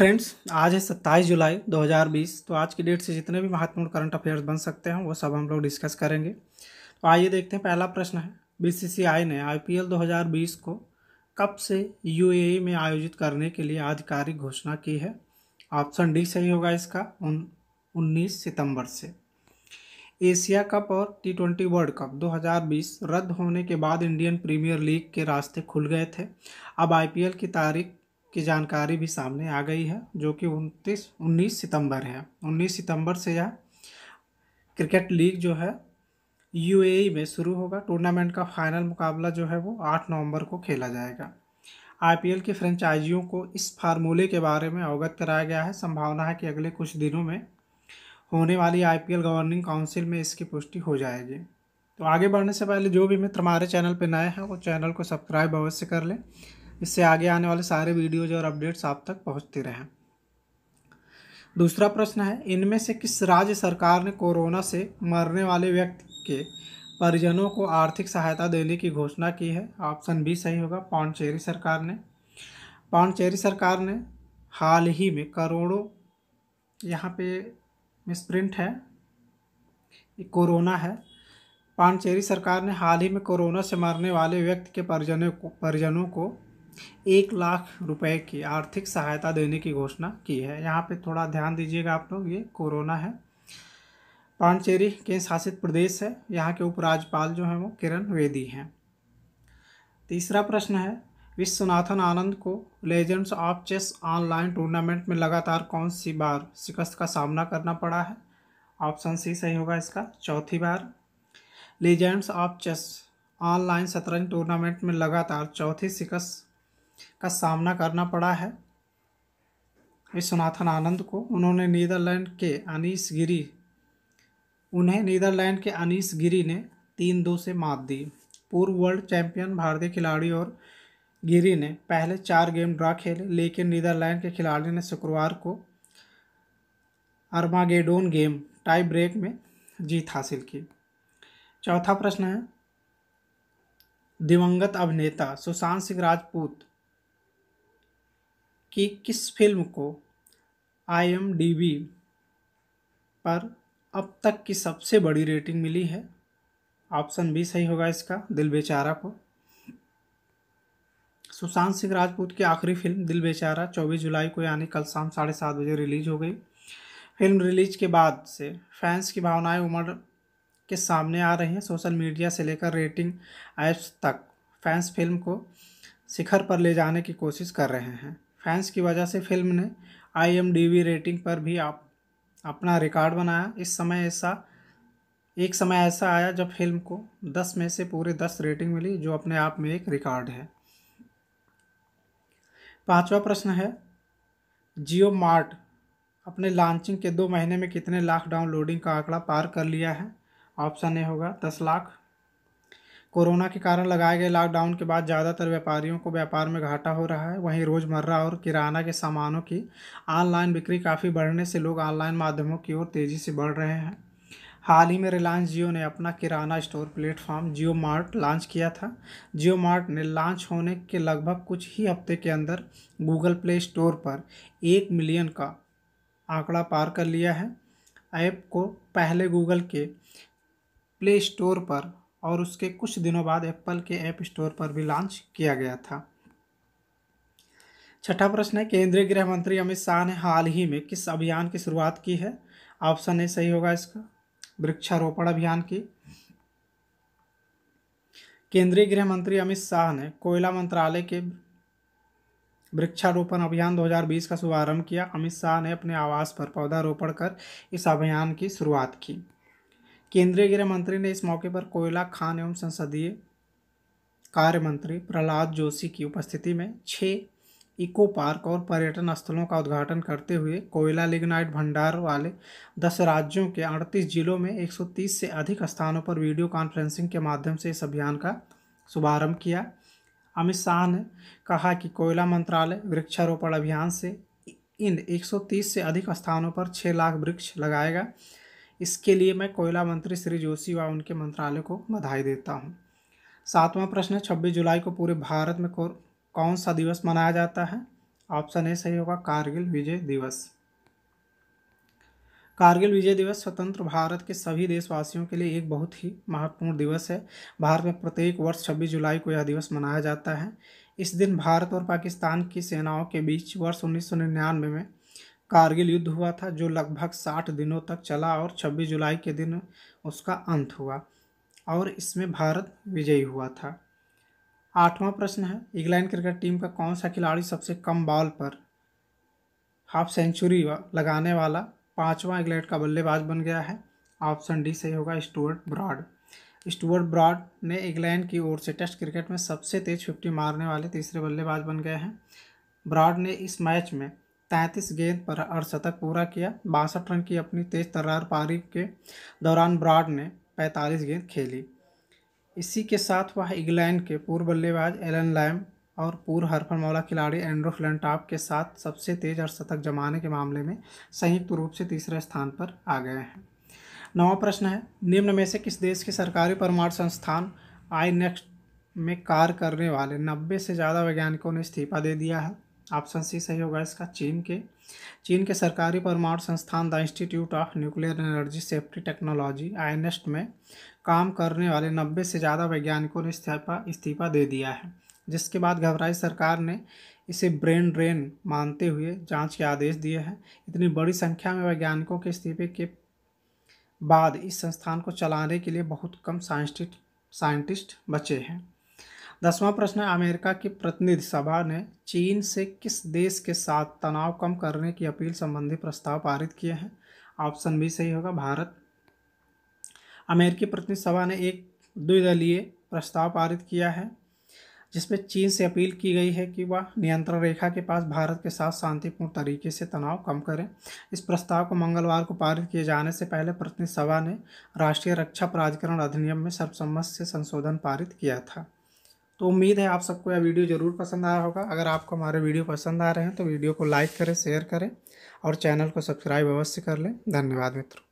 friends आज है सत्ताईस जुलाई 2020 तो आज की डेट से जितने भी महत्वपूर्ण करंट अफेयर्स बन सकते हैं वो सब हम लोग डिस्कस करेंगे तो आइए देखते हैं पहला प्रश्न है बीसीसीआई ने आईपीएल 2020 को कब से यूएई e में आयोजित करने के लिए आधिकारिक घोषणा की है ऑप्शन डी सही होगा इसका उन उन्नीस सितम्बर से एशिया कप और टी ट्वेंटी वर्ल्ड कप 2020 रद्द होने के बाद इंडियन प्रीमियर लीग के रास्ते खुल गए थे अब आईपीएल की तारीख की जानकारी भी सामने आ गई है जो कि उनतीस उन्नीस सितंबर है उन्नीस सितंबर से यह क्रिकेट लीग जो है यूएई में शुरू होगा टूर्नामेंट का फाइनल मुकाबला जो है वो आठ नवंबर को खेला जाएगा आईपीएल के फ्रेंचाइजियों को इस फार्मूले के बारे में अवगत कराया गया है संभावना है कि अगले कुछ दिनों में होने वाली आईपीएल गवर्निंग काउंसिल में इसकी पुष्टि हो जाएगी तो आगे बढ़ने से पहले जो भी मित्र हमारे चैनल पर नए हैं वो चैनल को सब्सक्राइब अवश्य कर लें इससे आगे आने वाले सारे वीडियोज और अपडेट्स आप तक पहुँचते रहें दूसरा प्रश्न है इनमें से किस राज्य सरकार ने कोरोना से मरने वाले व्यक्ति के परिजनों को आर्थिक सहायता देने की घोषणा की है ऑप्शन बी सही होगा पांडचेरी सरकार ने पांडचेरी सरकार ने हाल ही में करोड़ों यहाँ पे मिसप्रिंट है कोरोना है पांडचेरी सरकार ने हाल ही में कोरोना से मरने वाले व्यक्ति के परिजनों को परिजनों को एक लाख रुपए की आर्थिक सहायता देने की घोषणा की है यहाँ पे थोड़ा ध्यान दीजिएगा आप लोग ये कोरोना है पांडचेरी केंद्र शासित प्रदेश है यहाँ के उपराज्यपाल जो हैं वो किरण वेदी हैं तीसरा प्रश्न है विश्वनाथन आनंद को legends of chess online tournament में लगातार कौन सी बार शिकस्त का सामना करना पड़ा है ऑप्शन सी सही होगा इसका चौथी बार लेजेंड्स ऑफ चेस ऑनलाइन शतरंज टूर्नामेंट में लगातार चौथी शिकस्त का सामना करना पड़ा है विश्वनाथन आनंद को उन्होंने नीदरलैंड के अनीस गिरी उन्हें नीदरलैंड के अनीस गिरी ने तीन दो से मात दी पूर्व वर्ल्ड चैंपियन भारतीय खिलाड़ी और गिरी ने पहले चार गेम ड्रा खेले लेकिन नीदरलैंड के खिलाड़ी ने शुक्रवार को अर्मागेडोन गेम टाई ब्रेक में जीत हासिल की चौथा प्रश्न है दिवंगत अभिनेता सुशांत सिंह राजपूत कि किस फिल्म को आईएमडीबी पर अब तक की सबसे बड़ी रेटिंग मिली है ऑप्शन बी सही होगा इसका दिल बेचारा को सुशांत सिंह राजपूत की आखिरी फिल्म दिल बेचारा 24 जुलाई को यानी कल शाम साढ़े सात बजे रिलीज हो गई फिल्म रिलीज के बाद से फैंस की भावनाएं उमड़ के सामने आ रही हैं सोशल मीडिया से लेकर रेटिंग ऐप्स तक फैंस फिल्म को शिखर पर ले जाने की कोशिश कर रहे हैं फैंस की वजह से फिल्म ने आई रेटिंग पर भी आप अपना रिकॉर्ड बनाया इस समय ऐसा एक समय ऐसा आया जब फिल्म को दस में से पूरे दस रेटिंग मिली जो अपने आप में एक रिकॉर्ड है पांचवा प्रश्न है जियो मार्ट अपने लॉन्चिंग के दो महीने में कितने लाख डाउनलोडिंग का आंकड़ा पार कर लिया है ऑप्शन ए होगा दस लाख कोरोना के कारण लगाए गए लॉकडाउन के बाद ज़्यादातर व्यापारियों को व्यापार में घाटा हो रहा है वहीं रोज़मर्रा और किराना के सामानों की ऑनलाइन बिक्री काफ़ी बढ़ने से लोग ऑनलाइन माध्यमों की ओर तेज़ी से बढ़ रहे हैं हाल ही में रिलायंस जियो ने अपना kirana store platform Jio mart launch किया था जियो मार्ट ने लॉन्च होने के लगभग कुछ ही हफ्ते के अंदर गूगल प्ले स्टोर पर एक मिलियन का आंकड़ा पार कर लिया है ऐप को पहले गूगल के प्ले स्टोर पर और उसके कुछ दिनों बाद एप्पल के ऐप स्टोर पर भी लॉन्च किया गया था छठा प्रश्न है केंद्रीय गृह मंत्री अमित शाह ने हाल ही में किस अभियान की शुरुआत की है ऑप्शन ए सही होगा इसका वृक्षारोपण अभियान की केंद्रीय गृह मंत्री अमित शाह ने कोयला मंत्रालय के वृक्षारोपण अभियान 2020 का शुभारंभ किया अमित शाह ने अपने आवास पर पौधा रोपण कर इस अभियान की शुरुआत की केंद्रीय गृह मंत्री ने इस मौके पर कोयला खान एवं संसदीय कार्य मंत्री प्रहलाद जोशी की उपस्थिति में छः इको पार्क और पर्यटन स्थलों का उद्घाटन करते हुए कोयला लिग्नाइट भंडार वाले दस राज्यों के अड़तीस जिलों में 130 से अधिक स्थानों पर वीडियो कॉन्फ्रेंसिंग के माध्यम से इस अभियान का शुभारंभ किया अमित शाह ने कहा कि कोयला मंत्रालय वृक्षारोपण अभियान से इन 130 से अधिक स्थानों पर 6 लाख वृक्ष लगाएगा इसके लिए मैं कोयला मंत्री श्री जोशी व उनके मंत्रालय को बधाई देता हूँ सातवां प्रश्न है छब्बीस जुलाई को पूरे भारत में कौन सा दिवस मनाया जाता है ऑप्शन ए सही होगा कारगिल विजय दिवस कारगिल विजय दिवस स्वतंत्र भारत के सभी देशवासियों के लिए एक बहुत ही महत्वपूर्ण दिवस है भारत में प्रत्येक वर्ष 26 जुलाई को यह दिवस मनाया जाता है इस दिन भारत और पाकिस्तान की सेनाओं के बीच वर्ष उन्नीस में कारगिल युद्ध हुआ था जो लगभग साठ दिनों तक चला और छब्बीस जुलाई के दिन उसका अंत हुआ और इसमें भारत विजयी हुआ था आठवां प्रश्न है इंग्लैंड क्रिकेट टीम का कौन सा खिलाड़ी सबसे कम बॉल पर हाफ सेंचुरी लगाने वाला पांचवा इंग्लैंड का बल्लेबाज बन गया है ऑप्शन डी सही होगा स्टुअर्ट ब्रॉड स्टुअर्ट ब्रॉड ने इंग्लैंड की ओर से टेस्ट क्रिकेट में सबसे तेज फिफ्टी मारने वाले तीसरे बल्लेबाज बन गए हैं ब्रॉड ने इस मैच में तैंतीस गेंद पर अर्धशतक पूरा किया बासठ रन की अपनी तेज तर्रार पारी के दौरान ब्रॉड ने पैंतालीस गेंद खेली इसी के साथ वह इंग्लैंड के पूर्व बल्लेबाज एलन लैम और पूर्व हरफनमौला खिलाड़ी एंड्रो फ्लेंटाप के साथ सबसे तेज अर्धशतक जमाने के मामले में संयुक्त रूप से तीसरे स्थान पर आ गए हैं नवा प्रश्न है निम्न में से किस देश के सरकारी परमाणु संस्थान आई नेक्स्ट में कार्य करने वाले नब्बे से ज़्यादा वैज्ञानिकों ने इस्तीफा दे दिया है ऑप्शन सी सही होगा इसका चीन के चीन के सरकारी परमाणु संस्थान the institute of nuclear energy safety technology INEST में काम करने वाले नब्बे से ज़्यादा वैज्ञानिकों ने इस्तीफा इस्तीफा दे दिया है जिसके बाद घबराई सरकार ने इसे ब्रेन ड्रेन मानते हुए जांच के आदेश दिए हैं इतनी बड़ी संख्या में वैज्ञानिकों के इस्तीफे के बाद इस संस्थान को चलाने के लिए बहुत कम साइंटिस्ट साइंटिस्ट बचे हैं दसवां प्रश्न है अमेरिका की प्रतिनिधि सभा ने चीन से किस देश के साथ तनाव कम करने की अपील संबंधी प्रस्ताव पारित किए हैं ऑप्शन भी सही होगा भारत अमेरिकी प्रतिनिधि सभा ने एक द्विदलीय प्रस्ताव पारित किया है जिसमें चीन से अपील की गई है कि वह नियंत्रण रेखा के पास भारत के साथ शांतिपूर्ण तरीके से तनाव कम करें इस प्रस्ताव को मंगलवार को पारित किए जाने से पहले प्रतिनिधि सभा ने राष्ट्रीय रक्षा प्राधिकरण अधिनियम में सर्वसम्मत से संशोधन पारित किया था तो उम्मीद है आप सबको यह वीडियो ज़रूर पसंद आया होगा अगर आपको हमारे वीडियो पसंद आ रहे हैं तो वीडियो को लाइक करें शेयर करें और चैनल को सब्सक्राइब अवश्य कर लें धन्यवाद मित्रों